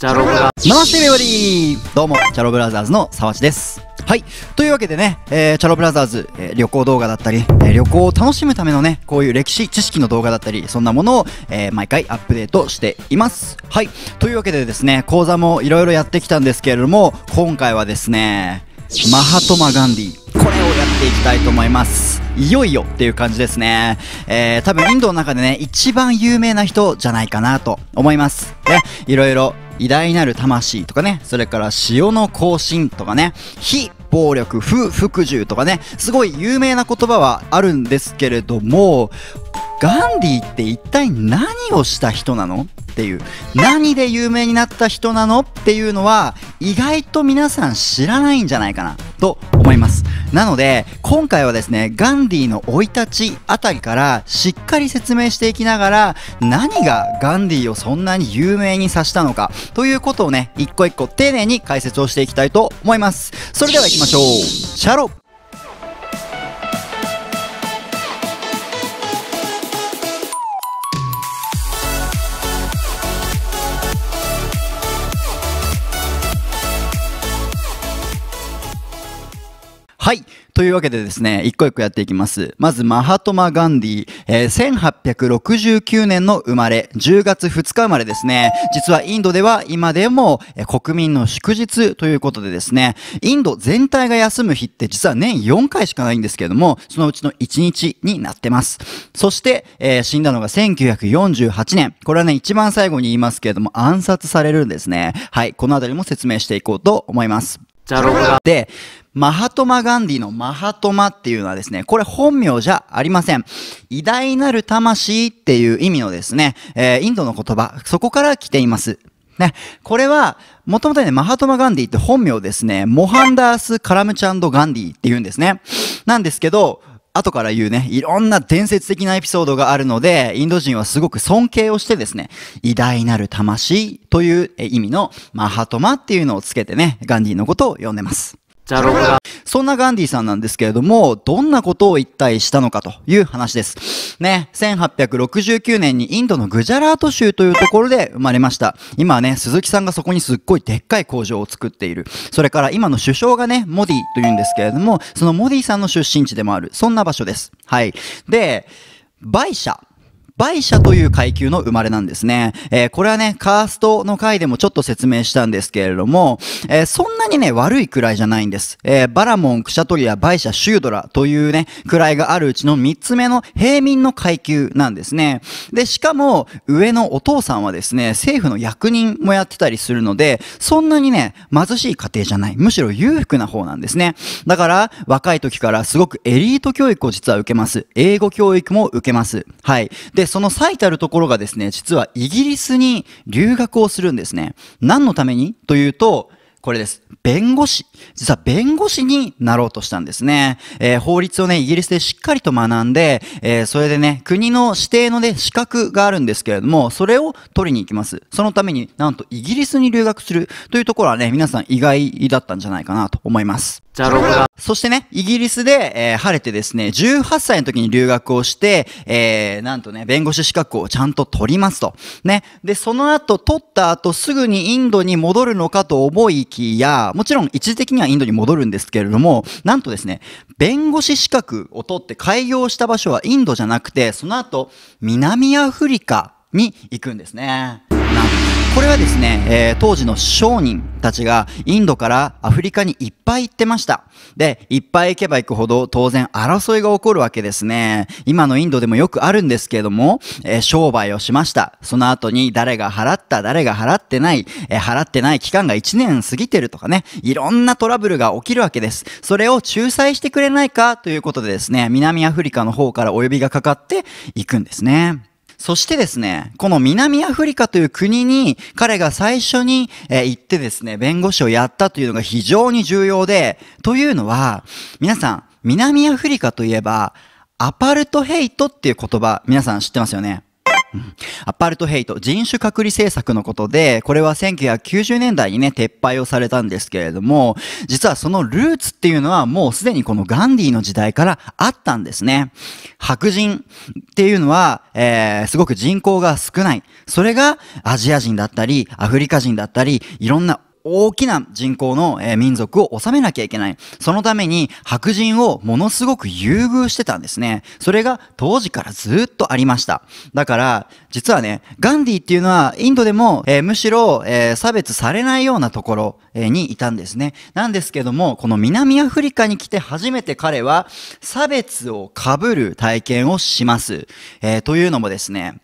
チャロブラナマステリーどうも、チャロブラザーズの沢地です。はい。というわけでね、えー、チャロブラザーズ、えー、旅行動画だったり、えー、旅行を楽しむためのね、こういう歴史知識の動画だったり、そんなものを、えー、毎回アップデートしています。はい。というわけでですね、講座もいろいろやってきたんですけれども、今回はですね、マハトマ・ガンディ、これをやっていきたいと思います。いよいよっていう感じですね。えー、多分インドの中でね、一番有名な人じゃないかなと思います。ね、いろいろ偉大なる魂とかね、それから潮の行進とかね、非暴力、不服従とかね、すごい有名な言葉はあるんですけれども、ガンディって一体何をした人なのっていう何で有名になった人なのっていうのは意外と皆さん知らないんじゃないかなと思いますなので今回はですねガンディの生い立ちあたりからしっかり説明していきながら何がガンディをそんなに有名にさしたのかということをね一個一個丁寧に解説をしていきたいと思いますそれでは行きましょうシャロッはい。というわけでですね、一個一個やっていきます。まず、マハトマ・ガンディ、えー、1869年の生まれ、10月2日生まれですね。実はインドでは今でも、えー、国民の祝日ということでですね、インド全体が休む日って実は年4回しかないんですけれども、そのうちの1日になってます。そして、えー、死んだのが1948年。これはね、一番最後に言いますけれども、暗殺されるんですね。はい。このあたりも説明していこうと思います。じゃろうが。で、マハトマ・ガンディのマハトマっていうのはですね、これ本名じゃありません。偉大なる魂っていう意味のですね、えー、インドの言葉、そこから来ています。ね、これは、もともとね、マハトマ・ガンディって本名ですね、モハンダース・カラムチャンド・ガンディって言うんですね。なんですけど、後から言うね、いろんな伝説的なエピソードがあるので、インド人はすごく尊敬をしてですね、偉大なる魂という意味のマハトマっていうのをつけてね、ガンディのことを呼んでます。じゃろうそんなガンディさんなんですけれども、どんなことを一体したのかという話です。ね、1869年にインドのグジャラート州というところで生まれました。今はね、鈴木さんがそこにすっごいでっかい工場を作っている。それから今の首相がね、モディというんですけれども、そのモディさんの出身地でもある。そんな場所です。はい。で、バイシャ。売者という階級の生まれなんですね。えー、これはね、カーストの回でもちょっと説明したんですけれども、えー、そんなにね、悪いくらいじゃないんです。えー、バラモン、クシャトリア、バイシャ、シュードラというね、位があるうちの三つ目の平民の階級なんですね。で、しかも、上のお父さんはですね、政府の役人もやってたりするので、そんなにね、貧しい家庭じゃない。むしろ裕福な方なんですね。だから、若い時からすごくエリート教育を実は受けます。英語教育も受けます。はい。で、その最たるところがですね、実はイギリスに留学をするんですね。何のためにというと、これです。弁護士。実は弁護士になろうとしたんですね。えー、法律をね、イギリスでしっかりと学んで、えー、それでね、国の指定のね、資格があるんですけれども、それを取りに行きます。そのために、なんとイギリスに留学するというところはね、皆さん意外だったんじゃないかなと思います。じゃろそしてね、イギリスで、えー、晴れてですね、18歳の時に留学をして、えー、なんとね、弁護士資格をちゃんと取りますと。ね。で、その後、取った後、すぐにインドに戻るのかと思いきや、もちろん一時的にはインドに戻るんですけれども、なんとですね、弁護士資格を取って開業した場所はインドじゃなくて、その後、南アフリカに行くんですね。なんこれはですね、えー、当時の商人たちがインドからアフリカにいっぱい行ってました。で、いっぱい行けば行くほど当然争いが起こるわけですね。今のインドでもよくあるんですけれども、えー、商売をしました。その後に誰が払った、誰が払ってない、えー、払ってない期間が1年過ぎてるとかね、いろんなトラブルが起きるわけです。それを仲裁してくれないかということでですね、南アフリカの方からお呼びがかかっていくんですね。そしてですね、この南アフリカという国に彼が最初に、え行ってですね、弁護士をやったというのが非常に重要で、というのは、皆さん、南アフリカといえば、アパルトヘイトっていう言葉、皆さん知ってますよね。うん、アパルトヘイト、人種隔離政策のことで、これは1990年代にね、撤廃をされたんですけれども、実はそのルーツっていうのはもうすでにこのガンディの時代からあったんですね。白人っていうのは、えー、すごく人口が少ない。それがアジア人だったり、アフリカ人だったり、いろんな大きな人口の、え民族を治めなきゃいけない。そのために白人をものすごく優遇してたんですね。それが当時からずっとありました。だから、実はね、ガンディっていうのはインドでも、えー、むしろ、えー、差別されないようなところ、えにいたんですね。なんですけども、この南アフリカに来て初めて彼は差別を被る体験をします。えというのもですね、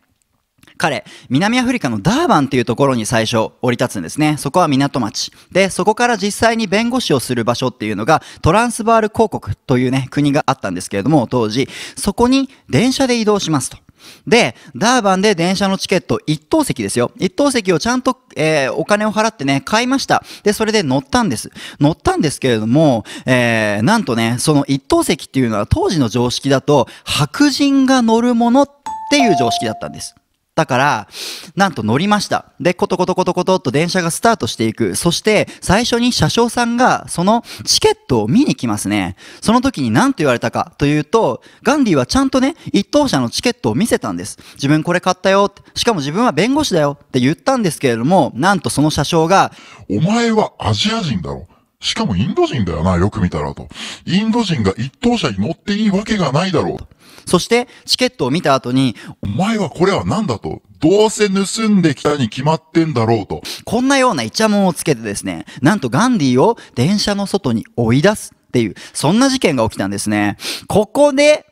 彼、南アフリカのダーバンっていうところに最初降り立つんですね。そこは港町。で、そこから実際に弁護士をする場所っていうのがトランスバール公国というね、国があったんですけれども、当時、そこに電車で移動しますと。で、ダーバンで電車のチケット一等席ですよ。一等席をちゃんと、えー、お金を払ってね、買いました。で、それで乗ったんです。乗ったんですけれども、えー、なんとね、その一等席っていうのは当時の常識だと、白人が乗るものっていう常識だったんです。だから、なんと乗りました。で、コトコトコトコトっと電車がスタートしていく。そして、最初に車掌さんが、そのチケットを見に来ますね。その時に何と言われたかというと、ガンディはちゃんとね、一等車のチケットを見せたんです。自分これ買ったよ。しかも自分は弁護士だよって言ったんですけれども、なんとその車掌が、お前はアジア人だろ。しかもインド人だよな、よく見たらと。インド人が一等車に乗っていいわけがないだろう。そして、チケットを見た後に、お前はこれは何だと。どうせ盗んできたに決まってんだろうと。こんなようなイチャモンをつけてですね、なんとガンディを電車の外に追い出すっていう、そんな事件が起きたんですね。ここで、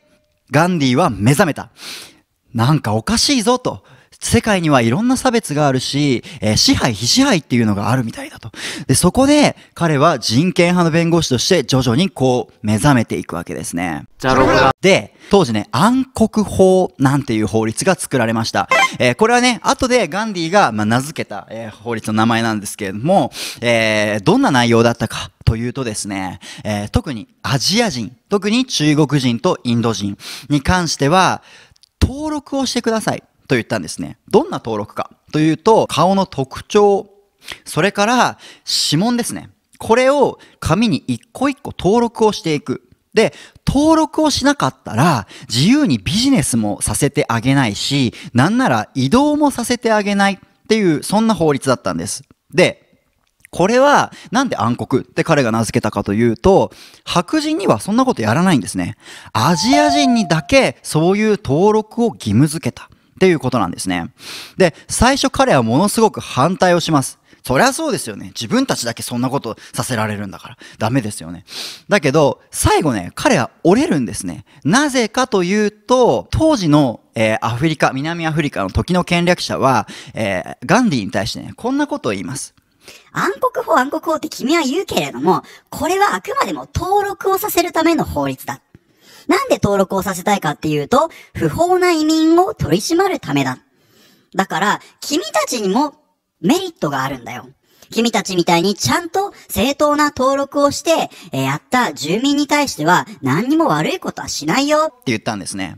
ガンディは目覚めた。なんかおかしいぞと。世界にはいろんな差別があるし、えー、支配、非支配っていうのがあるみたいだと。で、そこで彼は人権派の弁護士として徐々にこう目覚めていくわけですね。で、当時ね、暗黒法なんていう法律が作られました。えー、これはね、後でガンディが、まあ、名付けた、えー、法律の名前なんですけれども、えー、どんな内容だったかというとですね、えー、特にアジア人、特に中国人とインド人に関しては、登録をしてください。と言ったんですね。どんな登録かというと、顔の特徴、それから指紋ですね。これを紙に一個一個登録をしていく。で、登録をしなかったら自由にビジネスもさせてあげないし、なんなら移動もさせてあげないっていう、そんな法律だったんです。で、これはなんで暗黒って彼が名付けたかというと、白人にはそんなことやらないんですね。アジア人にだけそういう登録を義務付けた。っていうことなんですね。で、最初彼はものすごく反対をします。そりゃそうですよね。自分たちだけそんなことさせられるんだから。ダメですよね。だけど、最後ね、彼は折れるんですね。なぜかというと、当時の、えー、アフリカ、南アフリカの時の権略者は、えー、ガンディに対してね、こんなことを言います。暗黒法暗黒法って君は言うけれども、これはあくまでも登録をさせるための法律だ。なんで登録をさせたいかっていうと、不法な移民を取り締まるためだ。だから、君たちにもメリットがあるんだよ。君たちみたいにちゃんと正当な登録をして、えー、やった住民に対しては何にも悪いことはしないよって言ったんですね。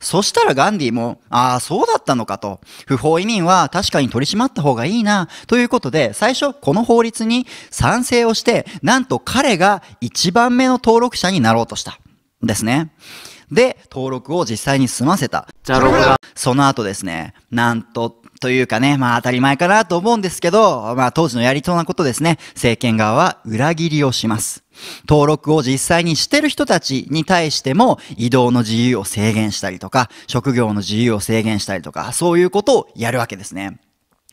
そしたらガンディも、ああ、そうだったのかと。不法移民は確かに取り締まった方がいいな。ということで、最初、この法律に賛成をして、なんと彼が一番目の登録者になろうとした。ですね。で、登録を実際に済ませた。その後ですね、なんと、というかね、まあ当たり前かなと思うんですけど、まあ当時のやりそうなことですね、政権側は裏切りをします。登録を実際にしてる人たちに対しても移動の自由を制限したりとか、職業の自由を制限したりとか、そういうことをやるわけですね。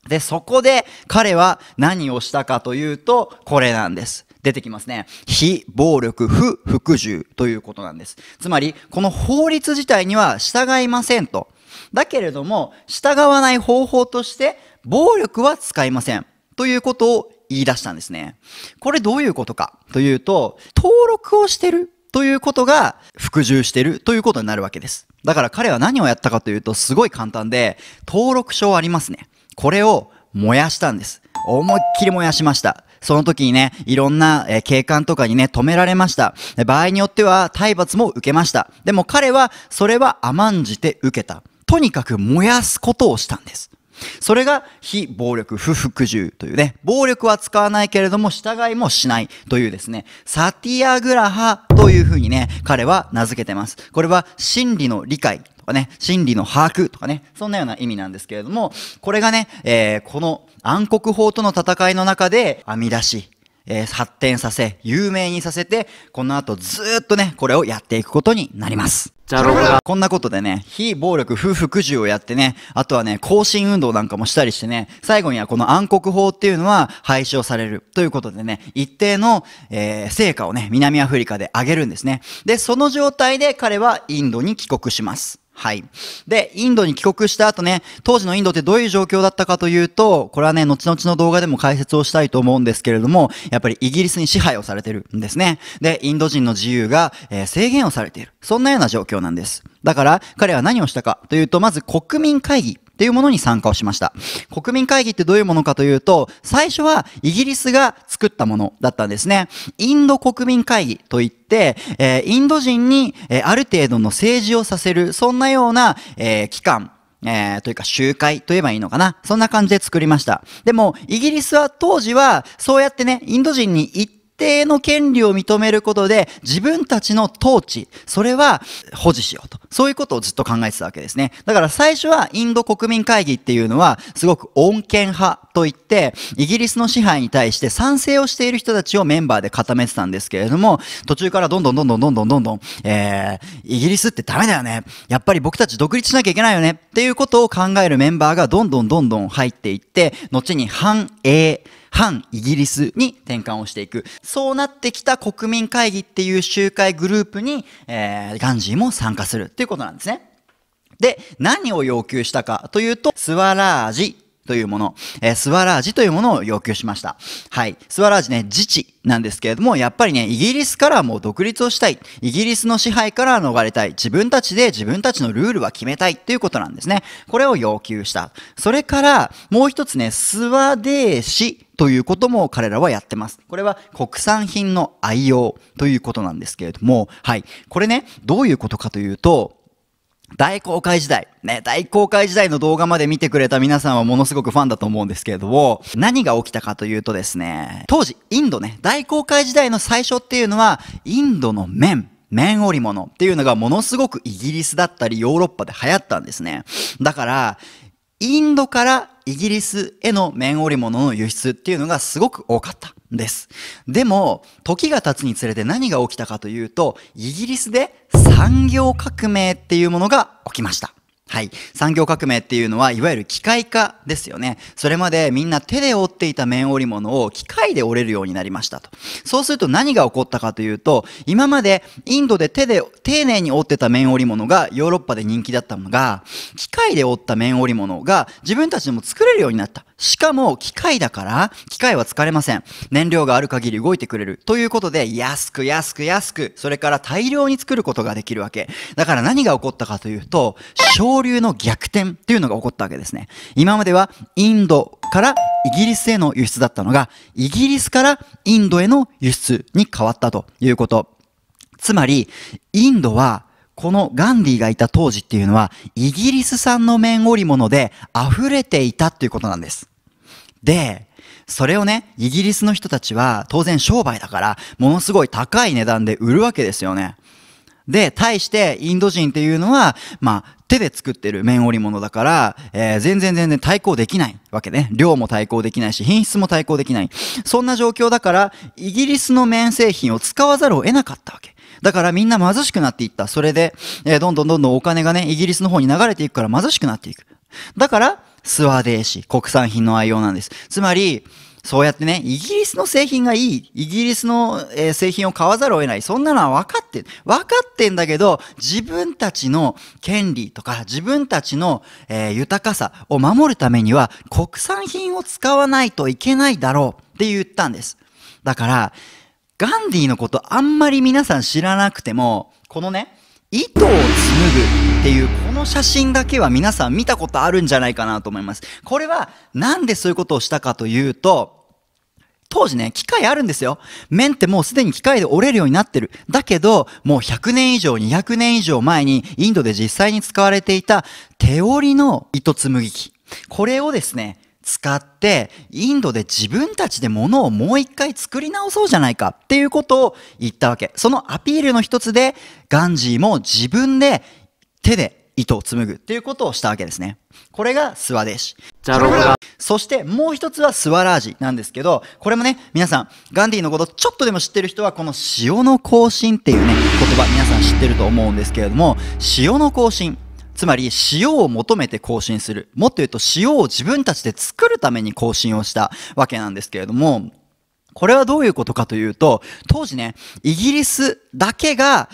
で、そこで彼は何をしたかというと、これなんです。出てきますね。非暴力不服従ということなんです。つまり、この法律自体には従いませんと。だけれども、従わない方法として、暴力は使いません。ということを言い出したんですね。これどういうことかというと、登録をしてるということが服従してるということになるわけです。だから彼は何をやったかというと、すごい簡単で、登録証ありますね。これを燃やしたんです。思いっきり燃やしました。その時にね、いろんな、え警官とかにね、止められました。場合によっては体罰も受けました。でも彼は、それは甘んじて受けた。とにかく燃やすことをしたんです。それが非暴力不服従というね、暴力は使わないけれども従いもしないというですね、サティアグラハというふうにね、彼は名付けてます。これは真理の理解とかね、真理の把握とかね、そんなような意味なんですけれども、これがね、えー、この暗黒法との戦いの中で編み出し、えー、発展させ、有名にさせて、この後ずっとね、これをやっていくことになります。じゃろうこんなことでね、非暴力、不服従をやってね、あとはね、更新運動なんかもしたりしてね、最後にはこの暗黒法っていうのは廃止をされるということでね、一定の、えー、成果をね、南アフリカで上げるんですね。で、その状態で彼はインドに帰国します。はい。で、インドに帰国した後ね、当時のインドってどういう状況だったかというと、これはね、後々の動画でも解説をしたいと思うんですけれども、やっぱりイギリスに支配をされてるんですね。で、インド人の自由が、えー、制限をされている。そんなような状況なんです。だから、彼は何をしたかというと、まず国民会議っていうものに参加をしました。国民会議ってどういうものかというと、最初はイギリスが作ったものだったんですね。インド国民会議といって、えー、インド人に、えー、ある程度の政治をさせる、そんなような、えー、機関、えー、というか集会と言えばいいのかな。そんな感じで作りました。でも、イギリスは当時は、そうやってね、インド人に行って、定の権利を認めることで自分たちの統治、それは保持しようと。そういうことをずっと考えてたわけですね。だから最初はインド国民会議っていうのはすごく穏健派といってイギリスの支配に対して賛成をしている人たちをメンバーで固めてたんですけれども途中からどんどんどんどんどんどんどんえー、イギリスってダメだよね。やっぱり僕たち独立しなきゃいけないよねっていうことを考えるメンバーがどんどんどんどん入っていって後に反英反イギリスに転換をしていく。そうなってきた国民会議っていう集会グループに、えー、ガンジーも参加するっていうことなんですね。で、何を要求したかというと、スワラージというもの、えー、スワラージというものを要求しました。はい。スワラージね、自治なんですけれども、やっぱりね、イギリスからもう独立をしたい。イギリスの支配から逃れたい。自分たちで自分たちのルールは決めたいということなんですね。これを要求した。それから、もう一つね、スワデーシということも彼らはやってます。これは国産品の愛用ということなんですけれども、はい。これね、どういうことかというと、大公開時代、ね、大公開時代の動画まで見てくれた皆さんはものすごくファンだと思うんですけれども、何が起きたかというとですね、当時、インドね、大公開時代の最初っていうのは、インドの麺、麺織物っていうのがものすごくイギリスだったりヨーロッパで流行ったんですね。だから、インドからイギリスへの綿織物の輸出っていうのがすごく多かったんです。でも、時が経つにつれて何が起きたかというと、イギリスで産業革命っていうものが起きました。はい。産業革命っていうのは、いわゆる機械化ですよね。それまでみんな手で折っていた面織物を機械で折れるようになりましたと。そうすると何が起こったかというと、今までインドで手で丁寧に折ってた面織物がヨーロッパで人気だったのが、機械で折った面織物が自分たちでも作れるようになった。しかも、機械だから、機械は疲れません。燃料がある限り動いてくれる。ということで、安く安く安く、それから大量に作ることができるわけ。だから何が起こったかというと、昇流の逆転っていうのが起こったわけですね。今までは、インドからイギリスへの輸出だったのが、イギリスからインドへの輸出に変わったということ。つまり、インドは、このガンディがいた当時っていうのは、イギリス産の綿織物で溢れていたっていうことなんです。で、それをね、イギリスの人たちは当然商売だから、ものすごい高い値段で売るわけですよね。で、対してインド人っていうのは、まあ、手で作ってる綿織物だから、えー、全然全然対抗できないわけね。量も対抗できないし、品質も対抗できない。そんな状況だから、イギリスの綿製品を使わざるを得なかったわけ。だからみんな貧しくなっていった。それで、えー、どんどんどんどんお金がね、イギリスの方に流れていくから貧しくなっていく。だから、スワデーシ、国産品の愛用なんです。つまり、そうやってね、イギリスの製品がいい、イギリスの、え製品を買わざるを得ない、そんなのは分かって分かってんだけど、自分たちの権利とか、自分たちの、えー、豊かさを守るためには、国産品を使わないといけないだろうって言ったんです。だから、ガンディのことあんまり皆さん知らなくても、このね、糸を紡ぐっていう、この写真だけは皆さん見たことあるんじゃないかなと思います。これは、なんでそういうことをしたかというと、当時ね、機械あるんですよ。面ってもうすでに機械で折れるようになってる。だけど、もう100年以上、200年以上前に、インドで実際に使われていた手織りの糸紡ぎ機。これをですね、使って、インドで自分たちで物をもう一回作り直そうじゃないかっていうことを言ったわけ。そのアピールの一つで、ガンジーも自分で手で糸を紡ぐっていうことをしたわけですね。これがスワデシ。じゃろそしてもう一つはスワラージなんですけど、これもね、皆さん、ガンディのことちょっとでも知ってる人は、この潮の更新っていうね、言葉皆さん知ってると思うんですけれども、潮の更新。つまり塩を求めて更新する。もっと言うと塩を自分たちで作るために更新をしたわけなんですけれども、これはどういうことかというと、当時ね、イギリスだけが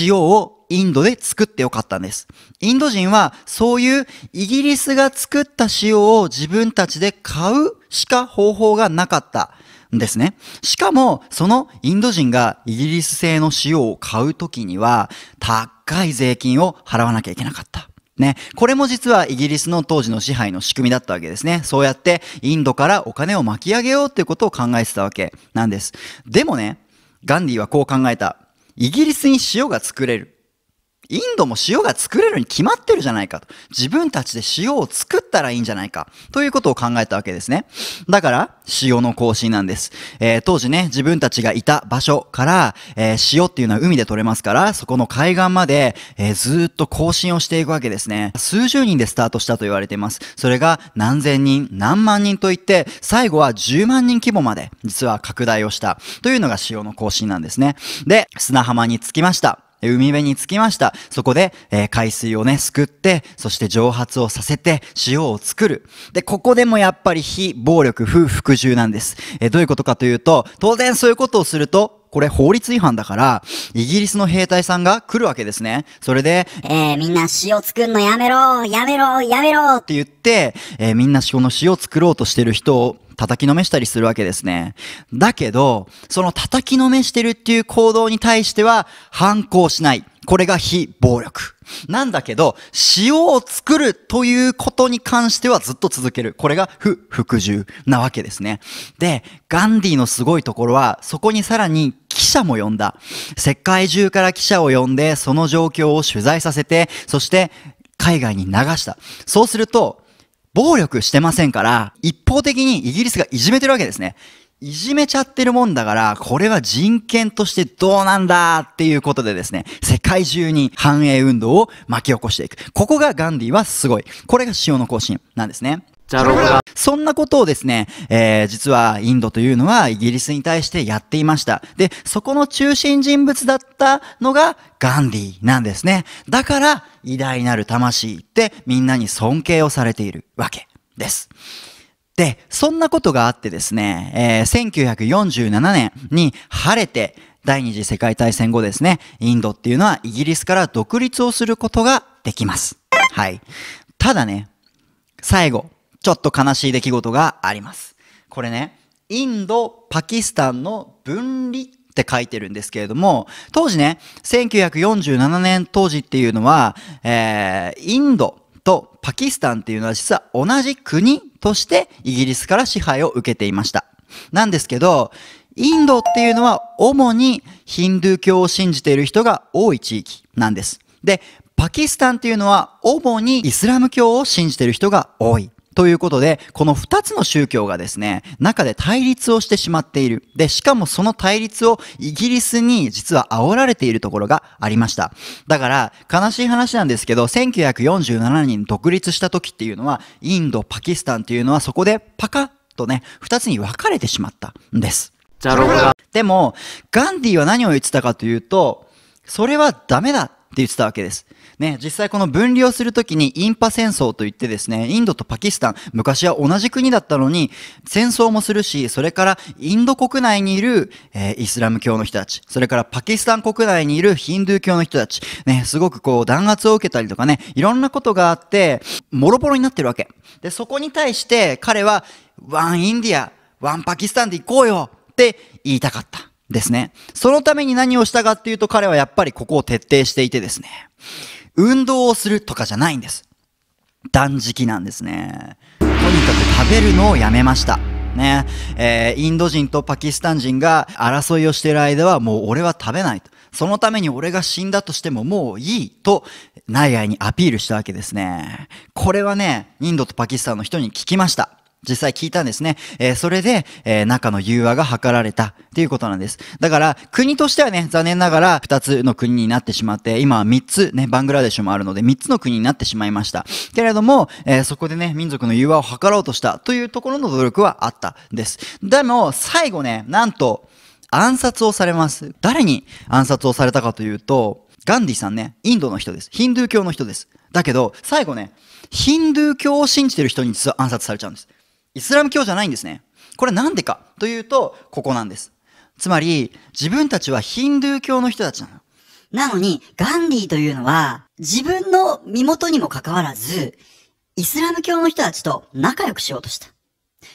塩をインドで作ってよかったんです。インド人はそういうイギリスが作った塩を自分たちで買うしか方法がなかったんですね。しかも、そのインド人がイギリス製の塩を買うときには、高い税金を払わなきゃいけなかった。ね。これも実はイギリスの当時の支配の仕組みだったわけですね。そうやってインドからお金を巻き上げようっていうことを考えてたわけなんです。でもね、ガンディはこう考えた。イギリスに塩が作れる。インドも塩が作れるに決まってるじゃないかと。自分たちで塩を作ったらいいんじゃないか。ということを考えたわけですね。だから、塩の更新なんです。えー、当時ね、自分たちがいた場所から、えー、塩っていうのは海で取れますから、そこの海岸まで、えー、ずっと更新をしていくわけですね。数十人でスタートしたと言われています。それが何千人、何万人といって、最後は10万人規模まで、実は拡大をした。というのが塩の更新なんですね。で、砂浜に着きました。海辺に着きました。そこで、えー、海水をね、すくって、そして蒸発をさせて、塩を作る。で、ここでもやっぱり非暴力、不服従なんです。えー、どういうことかというと、当然そういうことをすると、これ法律違反だから、イギリスの兵隊さんが来るわけですね。それで、えー、みんな塩作んのやめろやめろやめろって言って、えー、みんな塩の塩作ろうとしてる人を叩きのめしたりするわけですね。だけど、その叩きのめしてるっていう行動に対しては反抗しない。これが非暴力。なんだけど、塩を作るということに関してはずっと続ける。これが不服従なわけですね。で、ガンディのすごいところは、そこにさらに記者も呼んだ。世界中から記者を呼んで、その状況を取材させて、そして海外に流した。そうすると、暴力してませんから、一方的にイギリスがいじめてるわけですね。いじめちゃってるもんだから、これは人権としてどうなんだっていうことでですね、世界中に繁栄運動を巻き起こしていく。ここがガンディはすごい。これが潮の更新なんですね。そんなことをですね、えー、実はインドというのはイギリスに対してやっていました。で、そこの中心人物だったのがガンディなんですね。だから、偉大なる魂ってみんなに尊敬をされているわけです。で、そんなことがあってですね、えー、1947年に晴れて、第二次世界大戦後ですね、インドっていうのはイギリスから独立をすることができます。はい。ただね、最後、ちょっと悲しい出来事があります。これね、インド・パキスタンの分離って書いてるんですけれども、当時ね、1947年当時っていうのは、えー、インドとパキスタンっていうのは実は同じ国としてイギリスから支配を受けていました。なんですけど、インドっていうのは主にヒンドゥー教を信じている人が多い地域なんです。で、パキスタンっていうのは主にイスラム教を信じている人が多い。ということで、この二つの宗教がですね、中で対立をしてしまっている。で、しかもその対立をイギリスに実は煽られているところがありました。だから、悲しい話なんですけど、1947年に独立した時っていうのは、インド、パキスタンっていうのはそこでパカッとね、二つに分かれてしまったんです。でも、ガンディは何を言ってたかというと、それはダメだって言ってたわけです。ね、実際この分離をするときにインパ戦争といってですね、インドとパキスタン、昔は同じ国だったのに、戦争もするし、それからインド国内にいる、えー、イスラム教の人たち、それからパキスタン国内にいるヒンドゥー教の人たち、ね、すごくこう弾圧を受けたりとかね、いろんなことがあって、ボロボロになってるわけ。で、そこに対して彼は、ワンインディア、ワンパキスタンで行こうよって言いたかった。ですね。そのために何をしたかっていうと彼はやっぱりここを徹底していてですね。運動をするとかじゃないんです。断食なんですね。とにかく食べるのをやめました。ね。えー、インド人とパキスタン人が争いをしている間はもう俺は食べないと。そのために俺が死んだとしてももういいと内外にアピールしたわけですね。これはね、インドとパキスタンの人に聞きました。実際聞いたんですね。えー、それで、えー、中の融和が図られたっていうことなんです。だから、国としてはね、残念ながら2つの国になってしまって、今は3つね、バングラデシュもあるので3つの国になってしまいました。けれども、えー、そこでね、民族の融和を図ろうとしたというところの努力はあったんです。でも、最後ね、なんと、暗殺をされます。誰に暗殺をされたかというと、ガンディさんね、インドの人です。ヒンドゥー教の人です。だけど、最後ね、ヒンドゥー教を信じてる人に実は暗殺されちゃうんです。イスラム教じゃないんですね。これなんでかというと、ここなんです。つまり、自分たちはヒンドゥー教の人たちなの。なのに、ガンディというのは、自分の身元にもかかわらず、イスラム教の人たちと仲良くしようとした。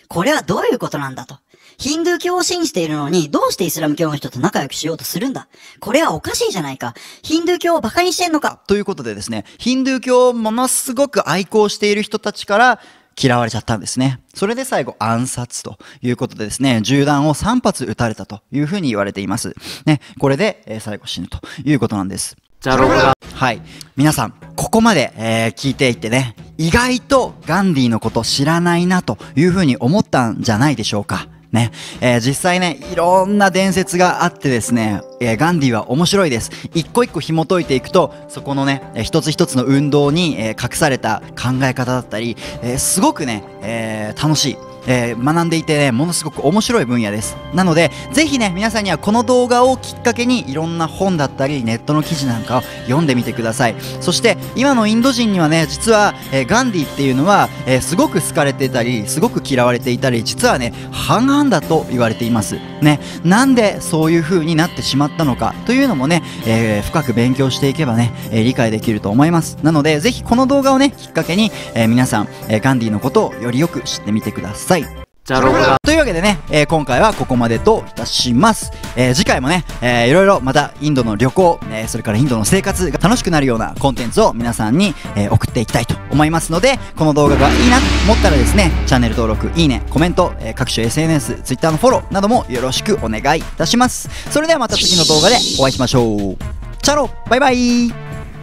これはどういうことなんだと。ヒンドゥー教を信じているのに、どうしてイスラム教の人と仲良くしようとするんだこれはおかしいじゃないか。ヒンドゥー教を馬鹿にしてんのか。ということでですね、ヒンドゥー教をものすごく愛好している人たちから、嫌われちゃったんですね。それで最後暗殺ということでですね、銃弾を3発撃たれたというふうに言われています。ね、これで、え最後死ぬということなんです。じゃろが。はい。皆さん、ここまで、えー、聞いていってね、意外とガンディのこと知らないなというふうに思ったんじゃないでしょうか。ね、えー、実際ね、いろんな伝説があってですね、えー、ガンディは面白いです。一個一個紐解いていくと、そこのね、えー、一つ一つの運動に、え隠された考え方だったり、えすごくね、え楽しい。えー、学んでいてね、ものすごく面白い分野です。なので、ぜひね、皆さんにはこの動画をきっかけにいろんな本だったり、ネットの記事なんかを読んでみてください。そして、今のインド人にはね、実は、えー、ガンディっていうのは、えー、すごく好かれてたり、すごく嫌われていたり、実はね、半々だと言われています。ね、なんでそういう風になってしまったのかというのもね、え深く勉強していけばね、え理解できると思います。なので、ぜひこの動画をね、きっかけに、え皆さん、えガンディのことをよりよく知ってみてください。さい。じゃろだ。というわけでね、えー、今回はここまでといたします。えー、次回もね、えー、いろいろまたインドの旅行、えー、それからインドの生活が楽しくなるようなコンテンツを皆さんに、え送っていきたいと思いますので、この動画がいいなと思ったらですね、チャンネル登録、いいね、コメント、え各種 SNS、Twitter のフォローなどもよろしくお願いいたします。それではまた次の動画でお会いしましょう。チャロバイバイ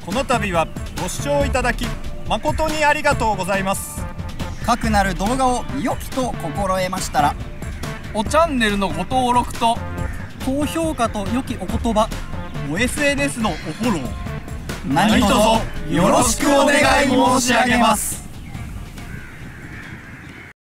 この度はご視聴いただき誠にありがとうございます。かくなる動画を良きと心得ましたらおチャンネルのご登録と高評価と良きお言葉お SNS のおフォロー何卒よろしくお願い申し上げます